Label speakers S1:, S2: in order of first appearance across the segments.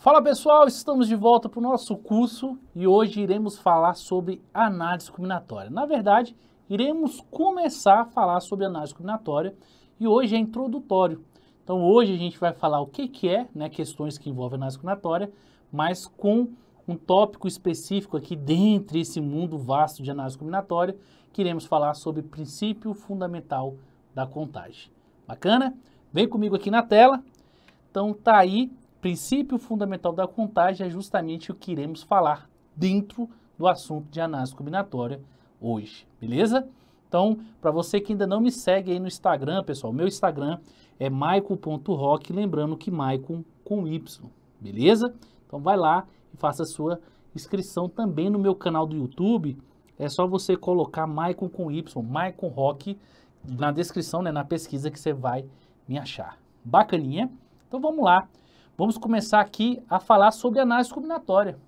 S1: Fala pessoal, estamos de volta para o nosso curso e hoje iremos falar sobre análise combinatória. Na verdade, iremos começar a falar sobre análise combinatória e hoje é introdutório. Então hoje a gente vai falar o que, que é, né, questões que envolvem análise combinatória, mas com um tópico específico aqui dentro desse mundo vasto de análise combinatória, que iremos falar sobre princípio fundamental da contagem. Bacana? Vem comigo aqui na tela. Então tá aí princípio fundamental da contagem é justamente o que iremos falar dentro do assunto de análise combinatória hoje, beleza? Então, para você que ainda não me segue aí no Instagram, pessoal, meu Instagram é maico.rock, lembrando que maicon com Y, beleza? Então vai lá e faça a sua inscrição também no meu canal do YouTube. É só você colocar Maicon com Y, Maicon Rock, na descrição, né, na pesquisa que você vai me achar. Bacaninha? Então vamos lá. Vamos começar aqui a falar sobre análise combinatória.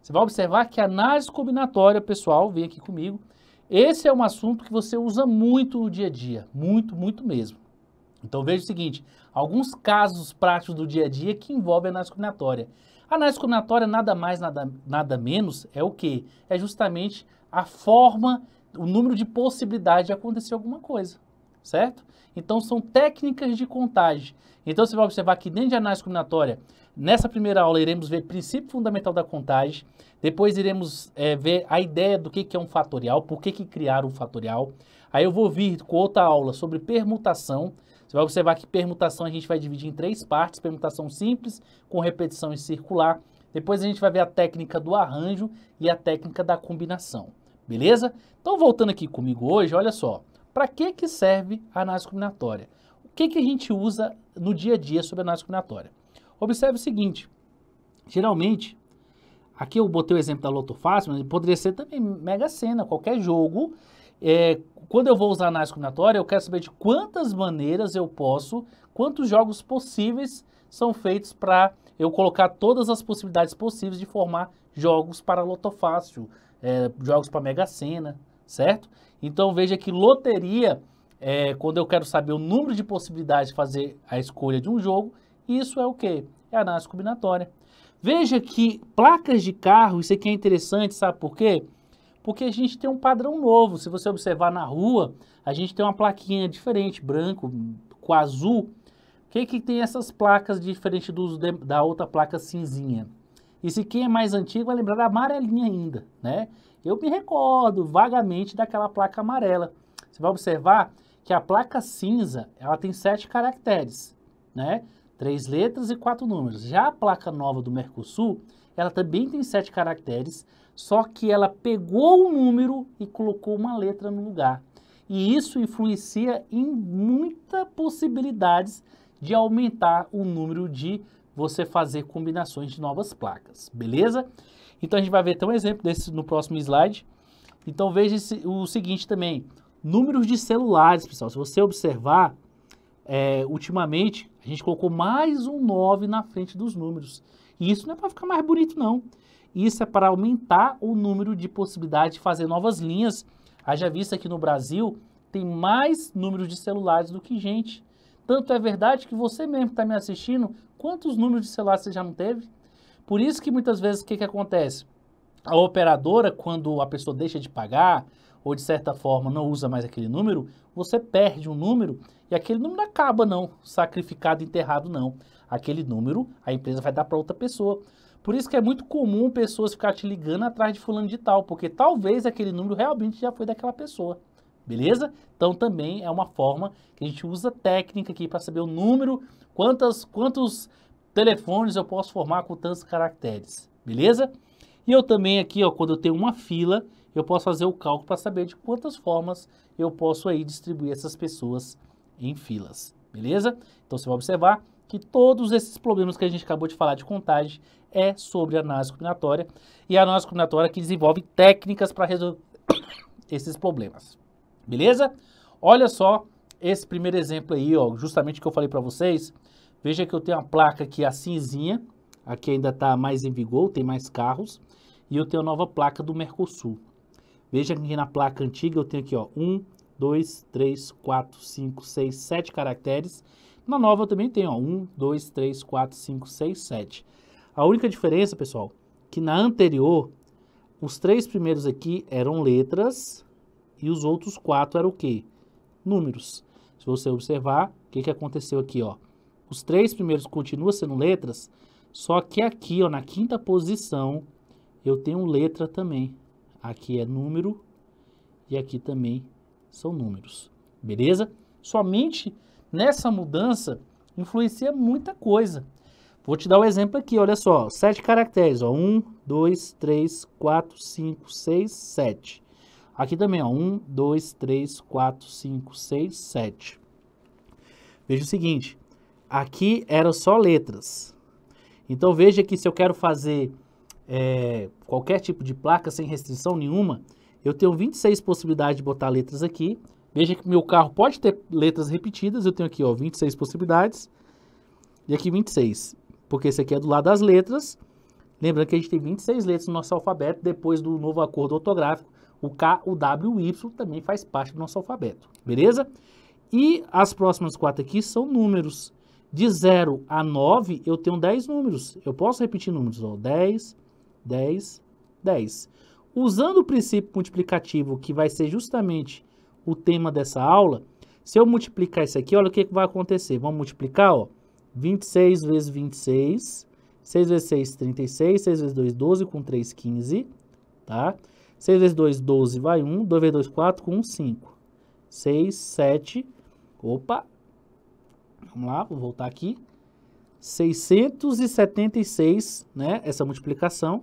S1: Você vai observar que análise combinatória, pessoal, vem aqui comigo. Esse é um assunto que você usa muito no dia a dia, muito, muito mesmo. Então veja o seguinte, alguns casos práticos do dia a dia que envolvem análise combinatória. A análise combinatória nada mais, nada, nada menos é o que? É justamente a forma, o número de possibilidades de acontecer alguma coisa, certo? Então são técnicas de contagem então você vai observar que dentro de análise combinatória, nessa primeira aula iremos ver princípio fundamental da contagem, depois iremos é, ver a ideia do que, que é um fatorial, por que, que criaram um fatorial. Aí eu vou vir com outra aula sobre permutação, você vai observar que permutação a gente vai dividir em três partes, permutação simples, com repetição e circular. Depois a gente vai ver a técnica do arranjo e a técnica da combinação, beleza? Então voltando aqui comigo hoje, olha só, para que, que serve a análise combinatória? O que, que a gente usa no dia a dia sobre a análise combinatória. Observe o seguinte, geralmente, aqui eu botei o exemplo da Loto Fácil, mas poderia ser também Mega Sena, qualquer jogo. É, quando eu vou usar a análise combinatória, eu quero saber de quantas maneiras eu posso, quantos jogos possíveis são feitos para eu colocar todas as possibilidades possíveis de formar jogos para Lotofácil, é, jogos para Mega Sena, certo? Então veja que loteria é, quando eu quero saber o número de possibilidades de fazer a escolha de um jogo, isso é o que? É análise combinatória. Veja que placas de carro, isso aqui é interessante, sabe por quê? Porque a gente tem um padrão novo. Se você observar na rua, a gente tem uma plaquinha diferente, branco com azul. O que, que tem essas placas diferente dos da outra placa cinzinha? E se quem é mais antigo vai lembrar da amarelinha ainda, né? Eu me recordo vagamente daquela placa amarela. Você vai observar que a placa cinza, ela tem sete caracteres, né? Três letras e quatro números. Já a placa nova do Mercosul, ela também tem sete caracteres, só que ela pegou o número e colocou uma letra no lugar. E isso influencia em muitas possibilidades de aumentar o número de você fazer combinações de novas placas, beleza? Então a gente vai ver até um exemplo desse no próximo slide. Então veja o seguinte também, Números de celulares, pessoal. Se você observar, é, ultimamente, a gente colocou mais um 9 na frente dos números. E isso não é para ficar mais bonito, não. Isso é para aumentar o número de possibilidades de fazer novas linhas. Haja visto aqui no Brasil, tem mais números de celulares do que gente. Tanto é verdade que você mesmo que está me assistindo, quantos números de celular você já não teve? Por isso que muitas vezes o que, que acontece? A operadora, quando a pessoa deixa de pagar, ou de certa forma não usa mais aquele número, você perde um número e aquele número não acaba não, sacrificado, enterrado não. Aquele número a empresa vai dar para outra pessoa. Por isso que é muito comum pessoas ficar te ligando atrás de fulano de tal, porque talvez aquele número realmente já foi daquela pessoa. Beleza? Então também é uma forma que a gente usa técnica aqui para saber o número, quantas, quantos telefones eu posso formar com tantos caracteres. Beleza? E eu também aqui, ó, quando eu tenho uma fila, eu posso fazer o cálculo para saber de quantas formas eu posso aí distribuir essas pessoas em filas, beleza? Então você vai observar que todos esses problemas que a gente acabou de falar de contagem é sobre análise combinatória e a análise combinatória que desenvolve técnicas para resolver esses problemas, beleza? Olha só esse primeiro exemplo aí, ó, justamente que eu falei para vocês. Veja que eu tenho a placa aqui, a cinzinha, aqui ainda está mais em vigor, tem mais carros, e eu tenho a nova placa do Mercosul. Veja que na placa antiga eu tenho aqui, ó, 1, 2, 3, 4, 5, 6, 7 caracteres. Na nova eu também tenho, ó, 1, 2, 3, 4, 5, 6, 7. A única diferença, pessoal, que na anterior, os três primeiros aqui eram letras e os outros quatro eram o quê? Números. Se você observar, o que, que aconteceu aqui, ó? Os três primeiros continuam sendo letras, só que aqui, ó, na quinta posição, eu tenho letra também. Aqui é número e aqui também são números. Beleza? Somente nessa mudança influencia muita coisa. Vou te dar o um exemplo aqui, olha só, sete caracteres, ó, 1, 2, 3, 4, 5, 6, 7. Aqui também, ó, 1, 2, 3, 4, 5, 6, 7. Veja o seguinte, aqui eram só letras. Então veja que se eu quero fazer é, qualquer tipo de placa sem restrição nenhuma, eu tenho 26 possibilidades de botar letras aqui. Veja que meu carro pode ter letras repetidas, eu tenho aqui ó, 26 possibilidades e aqui 26, porque esse aqui é do lado das letras. Lembrando que a gente tem 26 letras no nosso alfabeto, depois do novo acordo ortográfico, o K, o W e o Y também faz parte do nosso alfabeto, beleza? E as próximas quatro aqui são números. De 0 a 9, eu tenho 10 números. Eu posso repetir números, ó, 10, 10, 10. Usando o princípio multiplicativo, que vai ser justamente o tema dessa aula, se eu multiplicar isso aqui, olha o que, vai acontecer. Vamos multiplicar, ó, 26 vezes 26, 6 vezes 6, 36, 6 vezes 2, 12, com 3, 15, tá? 6 vezes 2, 12, vai 1, 2 vezes 2, 4, com 5, 6, 7, opa, vamos lá, vou voltar aqui, 676, né, essa multiplicação,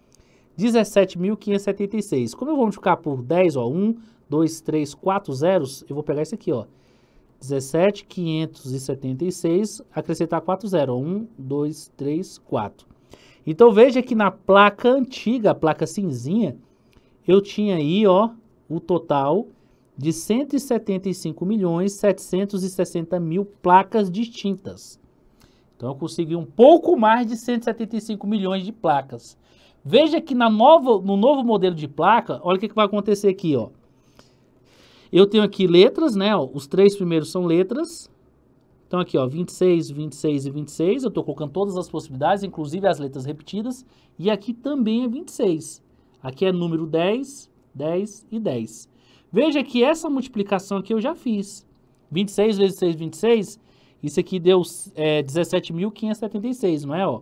S1: 17.576. Como eu vou multiplicar por 10, ó, 1, 2, 3, 4 zeros, eu vou pegar isso aqui, ó. 17.576, acrescentar 4 zeros, 1, 2, 3, 4. Então veja que na placa antiga, a placa cinzinha, eu tinha aí, ó, o total de 175 milhões 760 mil placas distintas. Então eu consegui um pouco mais de 175 milhões de placas. Veja que na nova, no novo modelo de placa, olha o que, que vai acontecer aqui, ó. Eu tenho aqui letras, né? Ó, os três primeiros são letras. Então aqui, ó, 26, 26 e 26. Eu estou colocando todas as possibilidades, inclusive as letras repetidas. E aqui também é 26. Aqui é número 10, 10 e 10. Veja que essa multiplicação aqui eu já fiz. 26 vezes 6, 26. Isso aqui deu é, 17.576, não é, ó?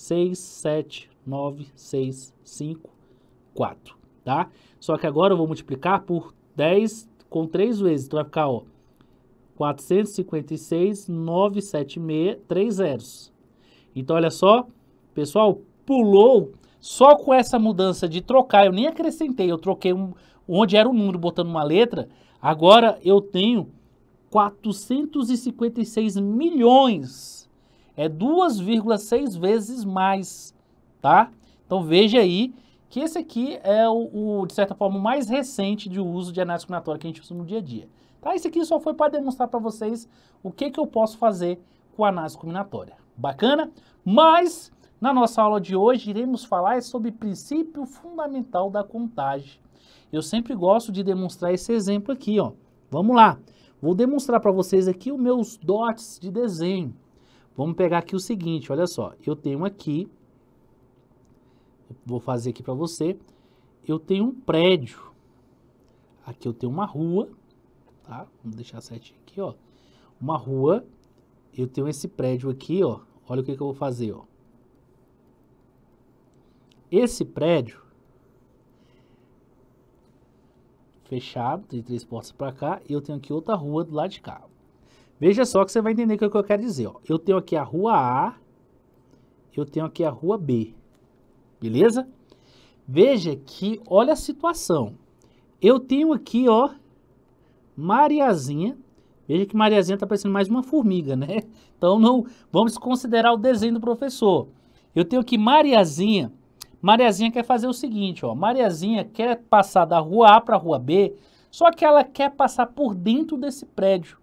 S1: 6, 7, 9, 6, 5, 4, tá? Só que agora eu vou multiplicar por 10 com 3 vezes, então vai ficar, ó, 456, 9, 7, 6, 3 zeros. Então, olha só, pessoal, pulou só com essa mudança de trocar, eu nem acrescentei, eu troquei um, onde era o um número botando uma letra, agora eu tenho 456 milhões é 2,6 vezes mais, tá? Então veja aí que esse aqui é o, o de certa forma, mais recente de uso de análise combinatória que a gente usa no dia a dia. Tá? Esse aqui só foi para demonstrar para vocês o que, que eu posso fazer com a análise combinatória. Bacana? Mas, na nossa aula de hoje, iremos falar é sobre princípio fundamental da contagem. Eu sempre gosto de demonstrar esse exemplo aqui, ó. Vamos lá. Vou demonstrar para vocês aqui os meus dots de desenho. Vamos pegar aqui o seguinte, olha só. Eu tenho aqui, vou fazer aqui para você, eu tenho um prédio. Aqui eu tenho uma rua, tá? Vamos deixar certinho aqui, ó. Uma rua, eu tenho esse prédio aqui, ó. Olha o que, que eu vou fazer, ó. Esse prédio, fechado, tem três portas para cá, e eu tenho aqui outra rua do lado de cá. Veja só que você vai entender o que eu quero dizer. Ó. Eu tenho aqui a rua A, eu tenho aqui a rua B. Beleza? Veja que, olha a situação. Eu tenho aqui, ó, Mariazinha. Veja que Mariazinha está parecendo mais uma formiga, né? Então, não vamos considerar o desenho do professor. Eu tenho aqui Mariazinha. Mariazinha quer fazer o seguinte, ó. Mariazinha quer passar da rua A para a rua B, só que ela quer passar por dentro desse prédio.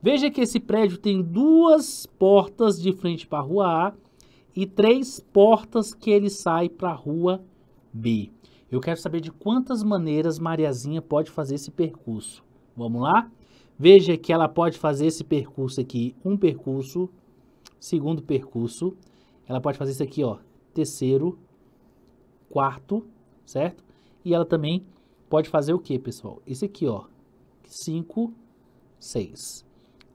S1: Veja que esse prédio tem duas portas de frente para a rua A e três portas que ele sai para a rua B. Eu quero saber de quantas maneiras Mariazinha pode fazer esse percurso. Vamos lá? Veja que ela pode fazer esse percurso aqui, um percurso, segundo percurso. Ela pode fazer isso aqui, ó, terceiro, quarto, certo? E ela também pode fazer o que, pessoal? Esse aqui, ó, cinco, seis.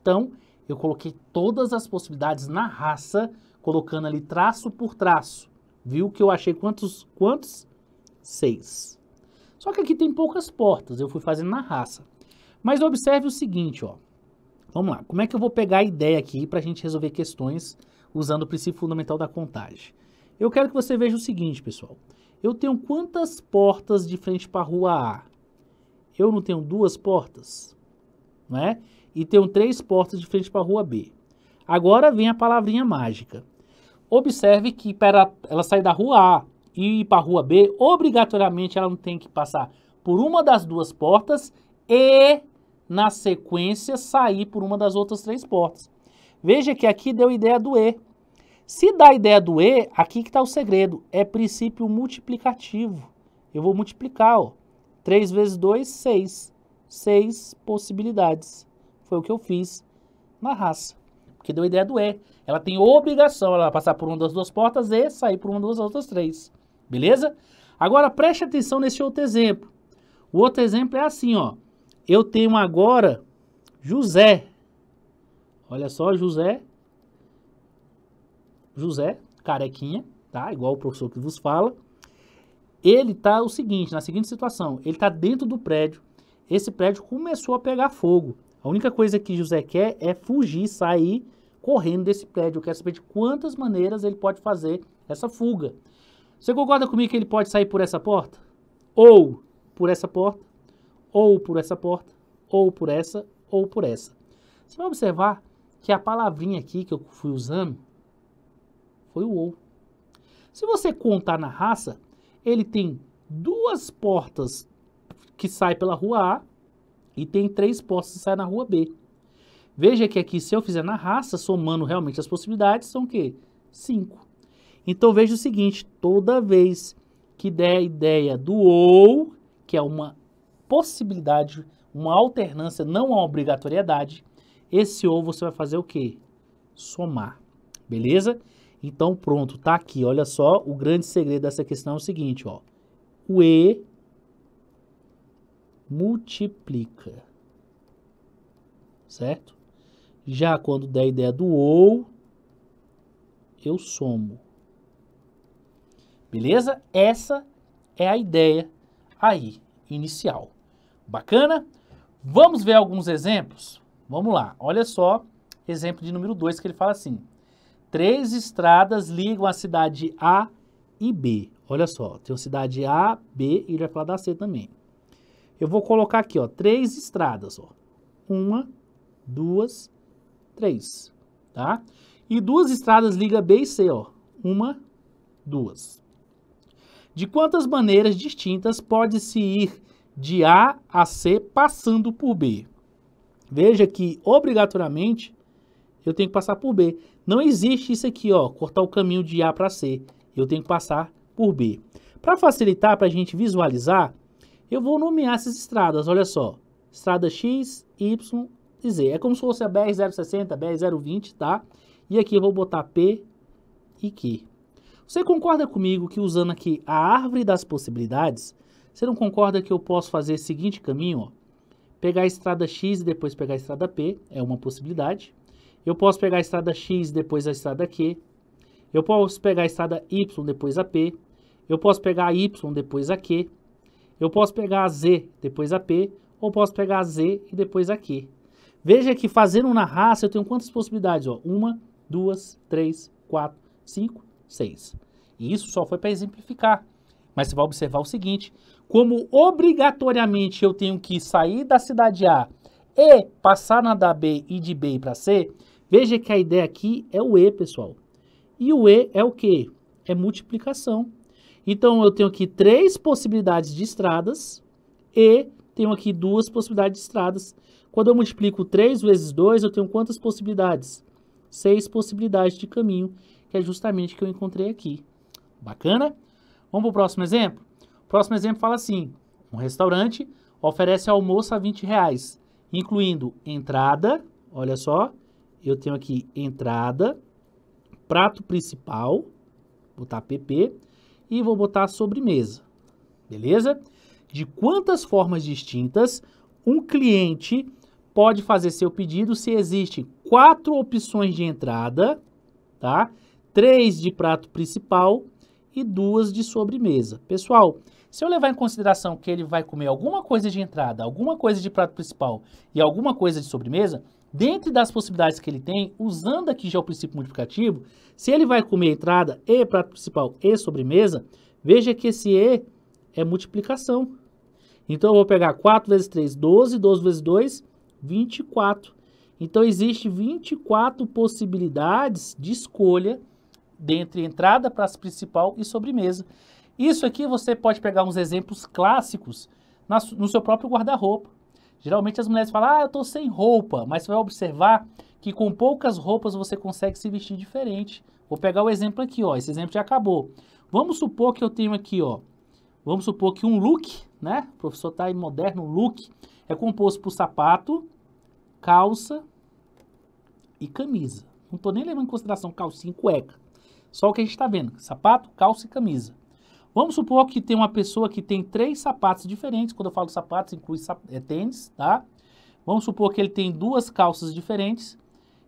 S1: Então, eu coloquei todas as possibilidades na raça, colocando ali traço por traço. Viu que eu achei quantos? Quantos? Seis. Só que aqui tem poucas portas, eu fui fazendo na raça. Mas observe o seguinte, ó. Vamos lá, como é que eu vou pegar a ideia aqui para a gente resolver questões usando o princípio fundamental da contagem? Eu quero que você veja o seguinte, pessoal. Eu tenho quantas portas de frente para a rua A? Eu não tenho duas portas, não é? e tenho três portas de frente para a rua B. Agora vem a palavrinha mágica. Observe que para ela sair da rua A e ir para a rua B, obrigatoriamente ela não tem que passar por uma das duas portas e, na sequência, sair por uma das outras três portas. Veja que aqui deu ideia do E. Se dá ideia do E, aqui que está o segredo. É princípio multiplicativo. Eu vou multiplicar, ó. 3 vezes 2, 6. 6 possibilidades. Foi o que eu fiz na raça. Porque deu a ideia do E. Ela tem obrigação, ela passar por uma das duas portas e sair por uma das outras três. Beleza? Agora preste atenção nesse outro exemplo. O outro exemplo é assim, ó. Eu tenho agora José. Olha só, José. José, carequinha, tá? Igual o professor que vos fala. Ele tá o seguinte, na seguinte situação, ele tá dentro do prédio. Esse prédio começou a pegar fogo. A única coisa que José quer é fugir, sair correndo desse prédio. Eu quero saber de quantas maneiras ele pode fazer essa fuga. Você concorda comigo que ele pode sair por essa porta? Ou por essa porta, ou por essa porta, ou por essa, ou por essa. Você vai observar que a palavrinha aqui que eu fui usando foi o ou. Se você contar na raça, ele tem duas portas que saem pela rua A e tem três postas que saem na rua B. Veja que aqui, se eu fizer na raça, somando realmente as possibilidades, são o quê? 5. Então, veja o seguinte, toda vez que der a ideia do ou, que é uma possibilidade, uma alternância, não uma obrigatoriedade, esse ou você vai fazer o quê? Somar, beleza? Então, pronto, tá aqui, olha só, o grande segredo dessa questão é o seguinte, ó. O E multiplica. Certo? Já quando der a ideia do ou, eu somo. Beleza? Essa é a ideia aí, inicial. Bacana? Vamos ver alguns exemplos? Vamos lá. Olha só, exemplo de número 2 que ele fala assim. Três estradas ligam a cidade A e B. Olha só, tem a cidade A, B e ele vai falar da C também. Eu vou colocar aqui, ó, três estradas, ó. Uma, duas, três, tá? E duas estradas liga B e C, ó. Uma, duas. De quantas maneiras distintas pode-se ir de A a C passando por B? Veja que, obrigatoriamente, eu tenho que passar por B. Não existe isso aqui, ó, cortar o caminho de A para C. Eu tenho que passar por B. Para facilitar, para a gente visualizar, eu vou nomear essas estradas, olha só. Estrada X, Y e Z. É como se fosse a BR-060, BR-020, tá? E aqui eu vou botar P e Q. Você concorda comigo que usando aqui a árvore das possibilidades, você não concorda que eu posso fazer o seguinte caminho, ó? Pegar a estrada X e depois pegar a estrada P, é uma possibilidade. Eu posso pegar a estrada X e depois a estrada Q. Eu posso pegar a estrada Y depois a P. Eu posso pegar a Y depois a Q. Eu posso pegar a Z, depois a P, ou posso pegar a Z e depois a Q. Veja que fazendo na raça eu tenho quantas possibilidades? Ó? Uma, duas, três, quatro, cinco, seis. E isso só foi para exemplificar. Mas você vai observar o seguinte, como obrigatoriamente eu tenho que sair da cidade A e passar na da B e de B para C, veja que a ideia aqui é o E, pessoal. E o E é o quê? É multiplicação. Então, eu tenho aqui três possibilidades de estradas e tenho aqui duas possibilidades de estradas. Quando eu multiplico 3 vezes 2, eu tenho quantas possibilidades? Seis possibilidades de caminho, que é justamente o que eu encontrei aqui. Bacana? Vamos para o próximo exemplo? O próximo exemplo fala assim, um restaurante oferece almoço a 20 reais, incluindo entrada, olha só, eu tenho aqui entrada, prato principal, botar PP, e vou botar sobremesa. Beleza? De quantas formas distintas um cliente pode fazer seu pedido se existem quatro opções de entrada, tá? Três de prato principal e duas de sobremesa. Pessoal, se eu levar em consideração que ele vai comer alguma coisa de entrada, alguma coisa de prato principal e alguma coisa de sobremesa, dentre das possibilidades que ele tem, usando aqui já o princípio multiplicativo, se ele vai comer entrada e prato principal e sobremesa, veja que esse e é multiplicação. Então, eu vou pegar 4 vezes 3, 12, 12 vezes 2, 24. Então, existe 24 possibilidades de escolha dentre entrada, prato principal e sobremesa. Isso aqui você pode pegar uns exemplos clássicos no seu próprio guarda-roupa. Geralmente as mulheres falam, ah, eu tô sem roupa, mas você vai observar que com poucas roupas você consegue se vestir diferente. Vou pegar o exemplo aqui, ó, esse exemplo já acabou. Vamos supor que eu tenho aqui, ó, vamos supor que um look, né, o professor tá aí moderno, look, é composto por sapato, calça e camisa. Não tô nem levando em consideração calcinha e cueca. Só o que a gente está vendo, sapato, calça e camisa. Vamos supor que tem uma pessoa que tem três sapatos diferentes. Quando eu falo sapatos, inclui sap é, tênis, tá? Vamos supor que ele tem duas calças diferentes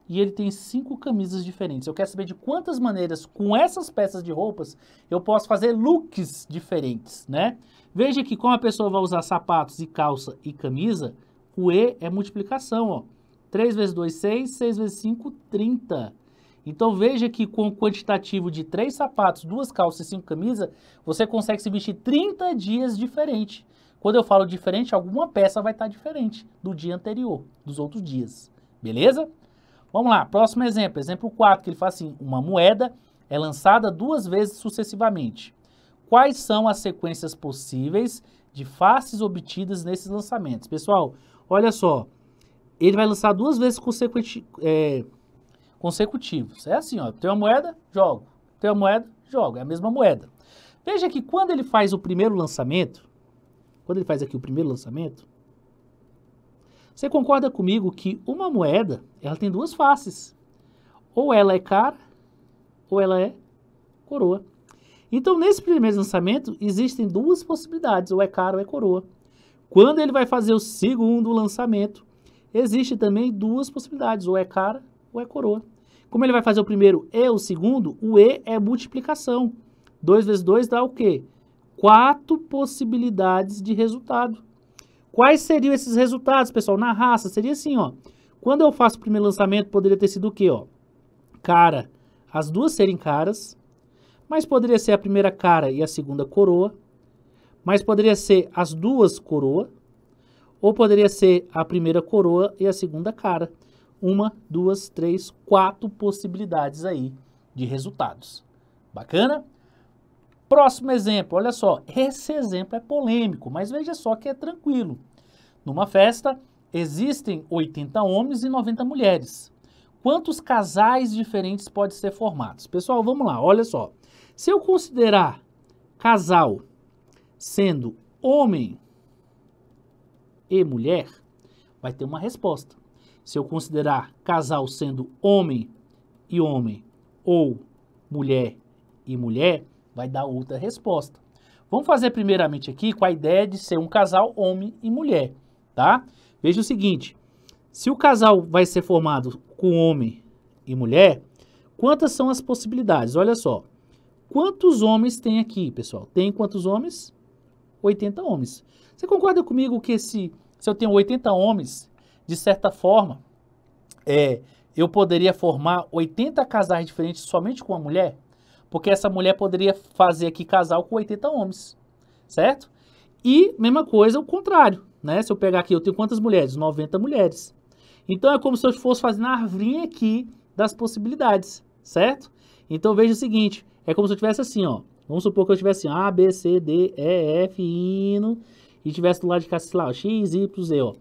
S1: e ele tem cinco camisas diferentes. Eu quero saber de quantas maneiras, com essas peças de roupas, eu posso fazer looks diferentes, né? Veja que como a pessoa vai usar sapatos e calça e camisa, o E é multiplicação, ó. 3 vezes 2, 6. 6 vezes 5, 30. Então veja que com o quantitativo de três sapatos, duas calças e cinco camisas, você consegue se vestir 30 dias diferente. Quando eu falo diferente, alguma peça vai estar tá diferente do dia anterior, dos outros dias. Beleza? Vamos lá, próximo exemplo, exemplo 4, que ele fala assim: uma moeda é lançada duas vezes sucessivamente. Quais são as sequências possíveis de faces obtidas nesses lançamentos? Pessoal, olha só, ele vai lançar duas vezes consecutivamente eh, É, consecutivos. É assim, ó, tem uma moeda, jogo. Tem uma moeda, jogo. É a mesma moeda. Veja que quando ele faz o primeiro lançamento, quando ele faz aqui o primeiro lançamento, você concorda comigo que uma moeda, ela tem duas faces. Ou ela é cara, ou ela é coroa. Então, nesse primeiro lançamento, existem duas possibilidades, ou é cara ou é coroa. Quando ele vai fazer o segundo lançamento, existe também duas possibilidades, ou é cara ou é coroa. Como ele vai fazer o primeiro e o segundo, o E é multiplicação. 2 vezes 2 dá o quê? Quatro possibilidades de resultado. Quais seriam esses resultados, pessoal? Na raça, seria assim, ó. Quando eu faço o primeiro lançamento, poderia ter sido o quê, ó? Cara. As duas serem caras. Mas poderia ser a primeira cara e a segunda coroa. Mas poderia ser as duas coroa. Ou poderia ser a primeira coroa e a segunda cara uma, duas, três, quatro possibilidades aí de resultados. Bacana? Próximo exemplo, olha só, esse exemplo é polêmico, mas veja só que é tranquilo. Numa festa, existem 80 homens e 90 mulheres. Quantos casais diferentes podem ser formados? Pessoal, vamos lá, olha só. Se eu considerar casal sendo homem e mulher, vai ter uma resposta se eu considerar casal sendo homem e homem ou mulher e mulher, vai dar outra resposta. Vamos fazer primeiramente aqui com a ideia de ser um casal homem e mulher, tá? Veja o seguinte, se o casal vai ser formado com homem e mulher, quantas são as possibilidades? Olha só, quantos homens tem aqui, pessoal? Tem quantos homens? 80 homens. Você concorda comigo que se, se eu tenho 80 homens, de certa forma, é, eu poderia formar 80 casais diferentes somente com uma mulher? Porque essa mulher poderia fazer aqui casal com 80 homens, certo? E mesma coisa, o contrário, né? Se eu pegar aqui, eu tenho quantas mulheres? 90 mulheres. Então é como se eu fosse fazer na arvrinha aqui das possibilidades, certo? Então veja o seguinte, é como se eu tivesse assim, ó. Vamos supor que eu tivesse A, B, C, D, E, F, I, no, e tivesse do lado de cá, sei lá, X, Y, Z, ó.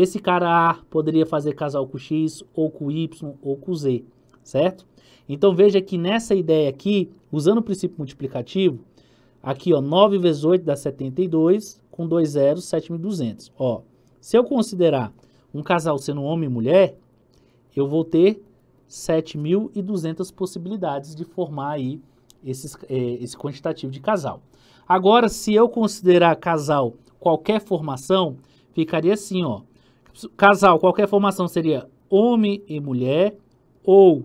S1: Esse cara A poderia fazer casal com X, ou com Y, ou com Z, certo? Então veja que nessa ideia aqui, usando o princípio multiplicativo, aqui ó, 9 vezes 8 dá 72, com dois zeros, 7.200. Ó, se eu considerar um casal sendo homem e mulher, eu vou ter 7.200 possibilidades de formar aí esses, é, esse quantitativo de casal. Agora, se eu considerar casal qualquer formação, ficaria assim, ó, Casal, qualquer formação seria homem e mulher, ou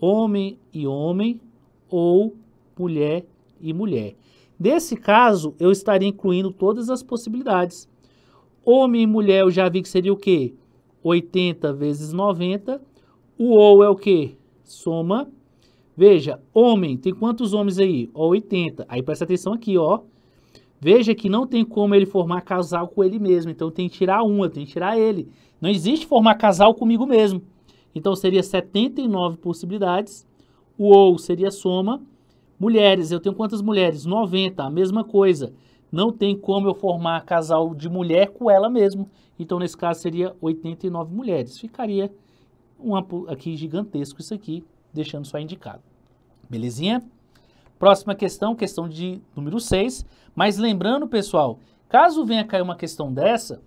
S1: homem e homem, ou mulher e mulher. Nesse caso, eu estaria incluindo todas as possibilidades. Homem e mulher eu já vi que seria o quê? 80 vezes 90. O ou é o quê? Soma. Veja, homem, tem quantos homens aí? 80. Aí presta atenção aqui, ó. Veja que não tem como ele formar casal com ele mesmo. Então tem que tirar um, eu tenho que tirar ele. Não existe formar casal comigo mesmo. Então seria 79 possibilidades. O ou seria soma. Mulheres, eu tenho quantas mulheres? 90, a mesma coisa. Não tem como eu formar casal de mulher com ela mesmo. Então nesse caso seria 89 mulheres. Ficaria um aqui gigantesco isso aqui, deixando só indicado. Belezinha? Próxima questão, questão de número 6. Mas lembrando, pessoal, caso venha cair uma questão dessa,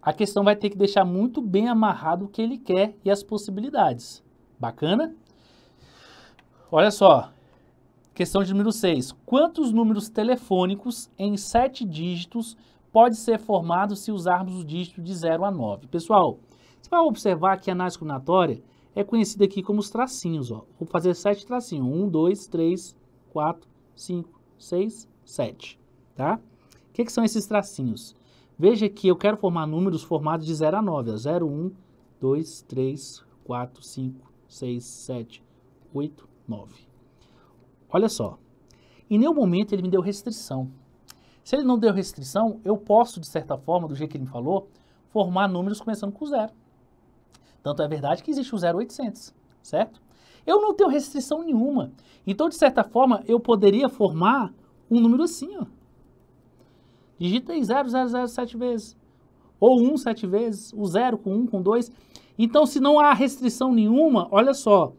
S1: a questão vai ter que deixar muito bem amarrado o que ele quer e as possibilidades. Bacana? Olha só, questão de número 6. Quantos números telefônicos em 7 dígitos pode ser formado se usarmos o dígito de 0 a 9? Pessoal, você vai observar que a análise combinatória é conhecida aqui como os tracinhos. Ó. Vou fazer sete tracinhos. Um, dois, três, 4, 5, 6, 7, tá? O que, que, são esses tracinhos? Veja que eu quero formar números formados de 0 a 9, ó, 0, 1, 2, 3, 4, 5, 6, 7, 8, 9. Olha só, em nenhum momento ele me deu restrição. Se ele não deu restrição, eu posso, de certa forma, do jeito que ele me falou, formar números começando com zero. Tanto é verdade que existe o 0800, certo? Eu não tenho restrição nenhuma. Então, de certa forma, eu poderia formar um número assim, ó. Digita aí 7 vezes. Ou 1 7 vezes, o 0 com 1, com 2. Então, se não há restrição nenhuma, olha só,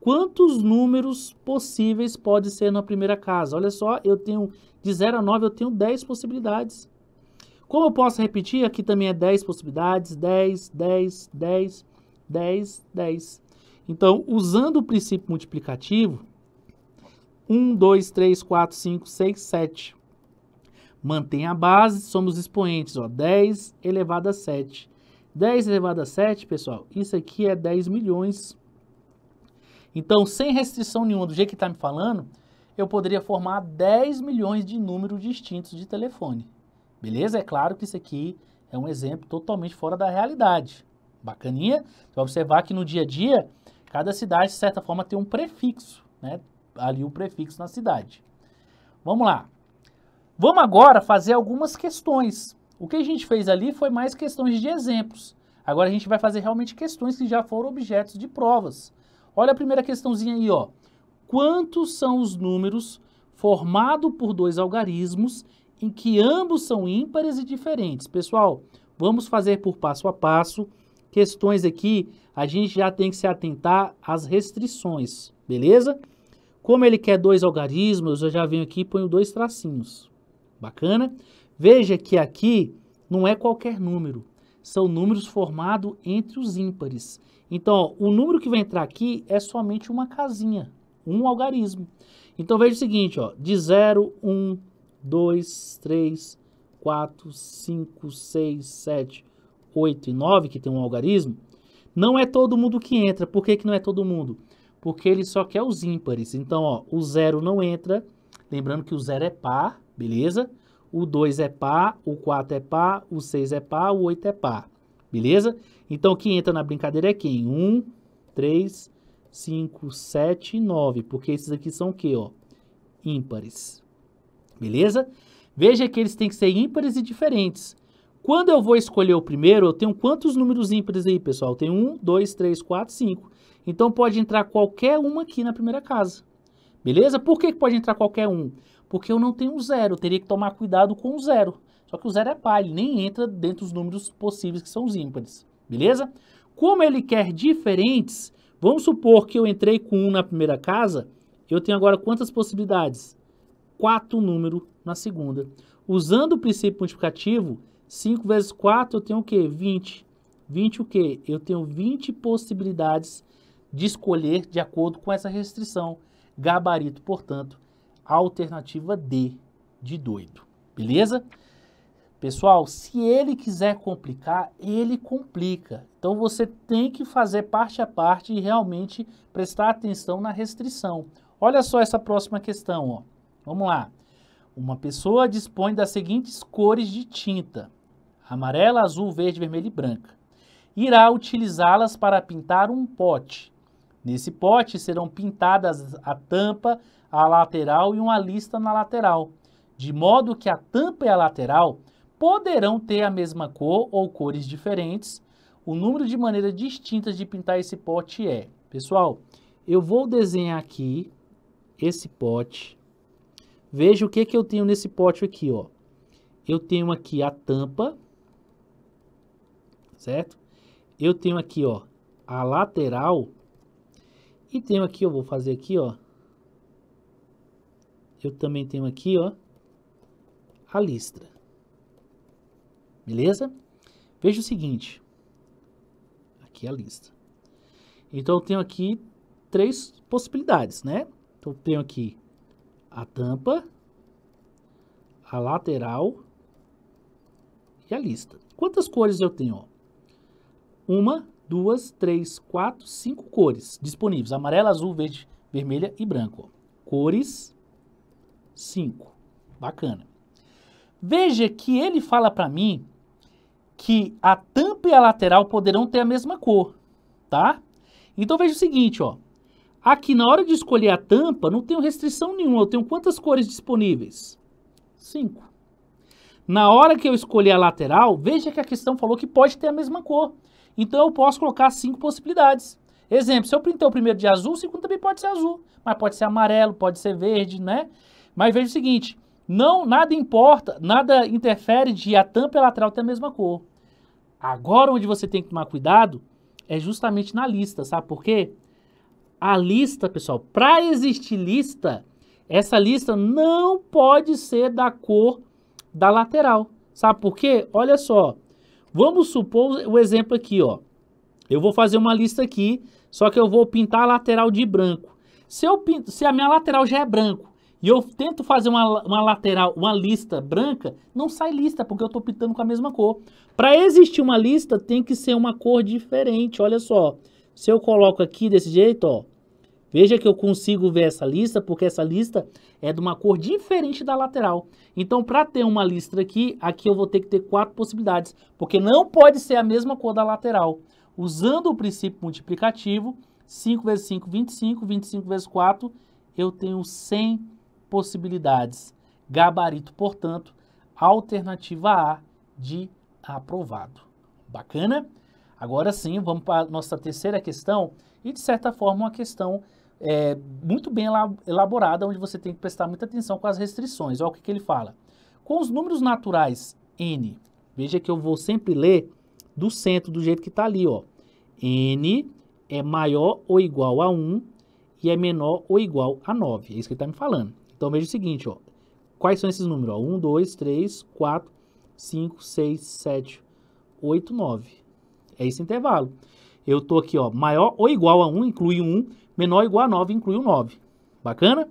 S1: quantos números possíveis pode ser na primeira casa? Olha só, eu tenho de 0 a 9, eu tenho 10 possibilidades. Como eu posso repetir, aqui também é 10 possibilidades, 10, 10, 10, 10, 10. Então, usando o princípio multiplicativo, 1, 2, 3, 4, 5, 6, 7. Mantém a base, somos expoentes, ó, 10 elevado a 7. 10 elevado a 7, pessoal, isso aqui é 10 milhões. Então, sem restrição nenhuma, do jeito que está me falando, eu poderia formar 10 milhões de números distintos de telefone. Beleza? É claro que isso aqui é um exemplo totalmente fora da realidade. Bacaninha? Você vai observar que no dia a dia Cada cidade, de certa forma, tem um prefixo, né? Ali o um prefixo na cidade. Vamos lá. Vamos agora fazer algumas questões. O que a gente fez ali foi mais questões de exemplos. Agora a gente vai fazer realmente questões que já foram objetos de provas. Olha a primeira questãozinha aí, ó. Quantos são os números formados por dois algarismos em que ambos são ímpares e diferentes? Pessoal, vamos fazer por passo a passo questões aqui, a gente já tem que se atentar às restrições, beleza? Como ele quer dois algarismos, eu já venho aqui e ponho dois tracinhos. Bacana? Veja que aqui não é qualquer número, são números formados entre os ímpares. Então, ó, o número que vai entrar aqui é somente uma casinha, um algarismo. Então, veja o seguinte, ó, de 0, 1, 2, 3, 4, 5, 6, 7, 8 e 9, que tem um algarismo, não é todo mundo que entra. Por que, que não é todo mundo? Porque ele só quer os ímpares. Então, ó, o 0 não entra. Lembrando que o 0 é par, beleza? O 2 é par, o 4 é par, o 6 é par, o 8 é par, beleza? Então, quem entra na brincadeira é quem? 1, 3, 5, 7 e 9. Porque esses aqui são o quê, ó? Ímpares, beleza? Veja que eles têm que ser ímpares e diferentes. Quando eu vou escolher o primeiro, eu tenho quantos números ímpares aí, pessoal? Tem um, dois, três, quatro, cinco. Então pode entrar qualquer um aqui na primeira casa. Beleza? Por que pode entrar qualquer um? Porque eu não tenho zero, eu teria que tomar cuidado com o zero. Só que o zero é pai, ele nem entra dentro dos números possíveis que são os ímpares. Beleza? Como ele quer diferentes, vamos supor que eu entrei com um na primeira casa, eu tenho agora quantas possibilidades? Quatro números na segunda. Usando o princípio multiplicativo, 5 vezes 4 eu tenho o quê? 20. 20 o quê? Eu tenho 20 possibilidades de escolher de acordo com essa restrição. Gabarito, portanto, alternativa D de doido. Beleza? Pessoal, se ele quiser complicar, ele complica. Então você tem que fazer parte a parte e realmente prestar atenção na restrição. Olha só essa próxima questão, ó. Vamos lá. Uma pessoa dispõe das seguintes cores de tinta: amarela, azul, verde, vermelha e branca. Irá utilizá-las para pintar um pote. Nesse pote serão pintadas a tampa, a lateral e uma lista na lateral, de modo que a tampa e a lateral poderão ter a mesma cor ou cores diferentes. O número de maneiras distintas de pintar esse pote é, pessoal, eu vou desenhar aqui esse pote. Veja o que, que eu tenho nesse pote aqui, ó. Eu tenho aqui a tampa, certo? Eu tenho aqui, ó, a lateral e tenho aqui, eu vou fazer aqui, ó. Eu também tenho aqui, ó, a listra. Beleza? Veja o seguinte. Aqui é a lista. Então, eu tenho aqui três possibilidades, né? Então, eu tenho aqui a tampa, a lateral e a lista. Quantas cores eu tenho? Ó? uma, duas, três, quatro, cinco cores disponíveis: amarelo, azul, verde, vermelha e branco. Cores 5. Bacana. Veja que ele fala para mim que a tampa e a lateral poderão ter a mesma cor, tá? Então veja o seguinte, ó. Aqui na hora de escolher a tampa, não tenho restrição nenhuma, eu tenho quantas cores disponíveis? 5. Na hora que eu escolher a lateral, veja que a questão falou que pode ter a mesma cor. Então eu posso colocar cinco possibilidades. Exemplo, se eu printei o primeiro de azul, o segundo também pode ser azul, mas pode ser amarelo, pode ser verde, né? Mas veja o seguinte, não, nada importa, nada interfere de a tampa e a lateral ter a mesma cor. Agora onde você tem que tomar cuidado é justamente na lista, sabe por quê? A lista, pessoal, para existir lista, essa lista não pode ser da cor da lateral. Sabe por quê? Olha só, Vamos supor o exemplo aqui, ó. Eu vou fazer uma lista aqui, só que eu vou pintar a lateral de branco. Se, eu pinto, se a minha lateral já é branco e eu tento fazer uma, uma lateral, uma lista branca, não sai lista, porque eu estou pintando com a mesma cor. Para existir uma lista, tem que ser uma cor diferente, olha só. Se eu coloco aqui desse jeito, ó, Veja que eu consigo ver essa lista, porque essa lista é de uma cor diferente da lateral. Então, para ter uma lista aqui, aqui eu vou ter que ter quatro possibilidades, porque não pode ser a mesma cor da lateral. Usando o princípio multiplicativo, 5 vezes 5, 25, 25 vezes 4, eu tenho 100 possibilidades. Gabarito, portanto, alternativa A de aprovado. Bacana? Agora sim, vamos para a nossa terceira questão e, de certa forma, uma questão é, muito bem elaborada, onde você tem que prestar muita atenção com as restrições. Olha o que, que ele fala. Com os números naturais n, veja que eu vou sempre ler do centro, do jeito que está ali. Ó. n é maior ou igual a 1 e é menor ou igual a 9. É isso que ele está me falando. Então, veja o seguinte. Ó. Quais são esses números? Ó? 1, 2, 3, 4, 5, 6, 7, 8, 9. É esse intervalo. Eu estou aqui, ó, maior ou igual a 1, inclui 1, menor ou igual a 9 inclui o 9. Bacana?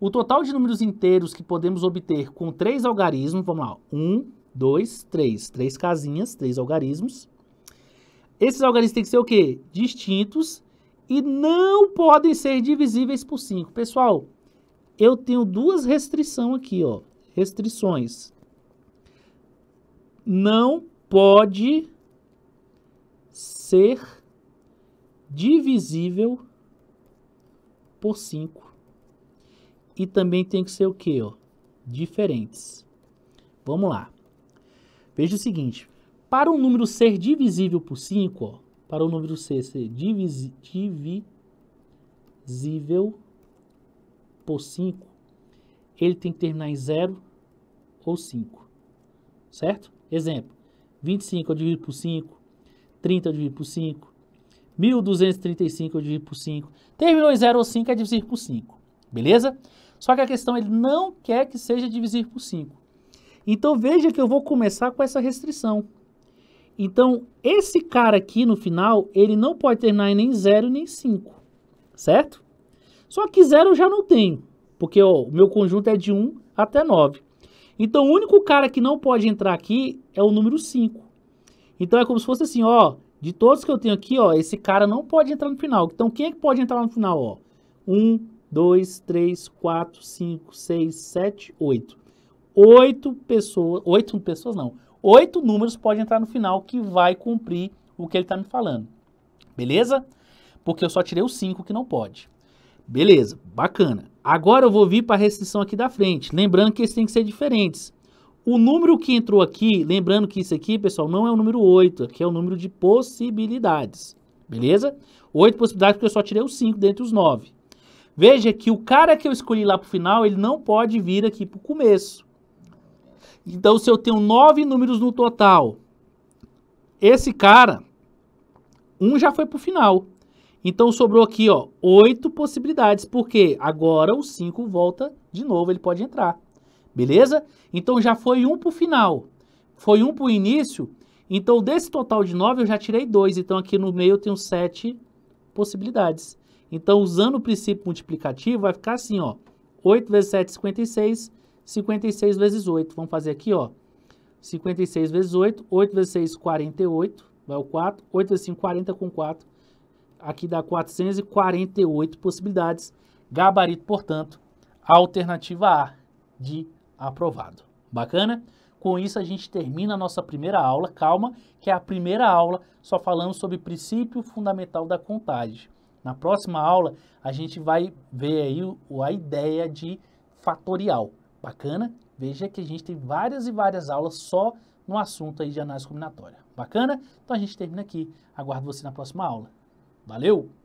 S1: O total de números inteiros que podemos obter com três algarismos, vamos lá, 1, 2, 3, três casinhas, três algarismos. Esses algarismos têm que ser o quê? Distintos e não podem ser divisíveis por 5. Pessoal, eu tenho duas restrições aqui, ó. Restrições. Não pode ser divisível por 5. E também tem que ser o que? Diferentes. Vamos lá. Veja o seguinte. Para um número ser divisível por 5, para o número C ser divisi divisível por 5, ele tem que terminar em 0 ou 5. Certo? Exemplo. 25 eu divido por 5, 30 eu divido por 5, 1235 eu divido por 5. Terminou em 0 ou 5 é dividir por 5. Beleza? Só que a questão ele não quer que seja dividir por 5. Então veja que eu vou começar com essa restrição. Então esse cara aqui no final, ele não pode terminar em nem 0 nem 5. Certo? Só que 0 eu já não tenho, porque ó, o meu conjunto é de 1 um até 9. Então o único cara que não pode entrar aqui é o número 5. Então é como se fosse assim, ó, de todos que eu tenho aqui, ó, esse cara não pode entrar no final. Então, quem é que pode entrar no final, ó? 1, 2, 3, 4, 5, 6, 7, 8. 8 pessoas, 8 pessoas não. 8 números pode entrar no final que vai cumprir o que ele tá me falando. Beleza? Porque eu só tirei os 5 que não pode. Beleza, bacana. Agora eu vou vir para a restrição aqui da frente. Lembrando que eles têm que ser diferentes. O número que entrou aqui, lembrando que isso aqui, pessoal, não é o número 8, aqui é o número de possibilidades, beleza? 8 possibilidades porque eu só tirei os 5 dentre os 9. Veja que o cara que eu escolhi lá para o final, ele não pode vir aqui para o começo. Então, se eu tenho 9 números no total, esse cara, um já foi para o final. Então, sobrou aqui, ó, 8 possibilidades, porque agora o 5 volta de novo, ele pode entrar beleza? Então já foi um para o final, foi um para o início, então desse total de 9 eu já tirei 2, então aqui no meio eu tenho 7 possibilidades. Então usando o princípio multiplicativo vai ficar assim, ó, 8 vezes 7, 56, 56 vezes 8, vamos fazer aqui, ó, 56 vezes 8, 8 vezes 6, 48, vai o 4, 8 vezes 5, 40 com 4, aqui dá 448 possibilidades, gabarito, portanto, alternativa A de aprovado. Bacana? Com isso, a gente termina a nossa primeira aula. Calma, que é a primeira aula só falando sobre princípio fundamental da contagem. Na próxima aula, a gente vai ver aí a ideia de fatorial. Bacana? Veja que a gente tem várias e várias aulas só no assunto aí de análise combinatória. Bacana? Então a gente termina aqui. Aguardo você na próxima aula. Valeu!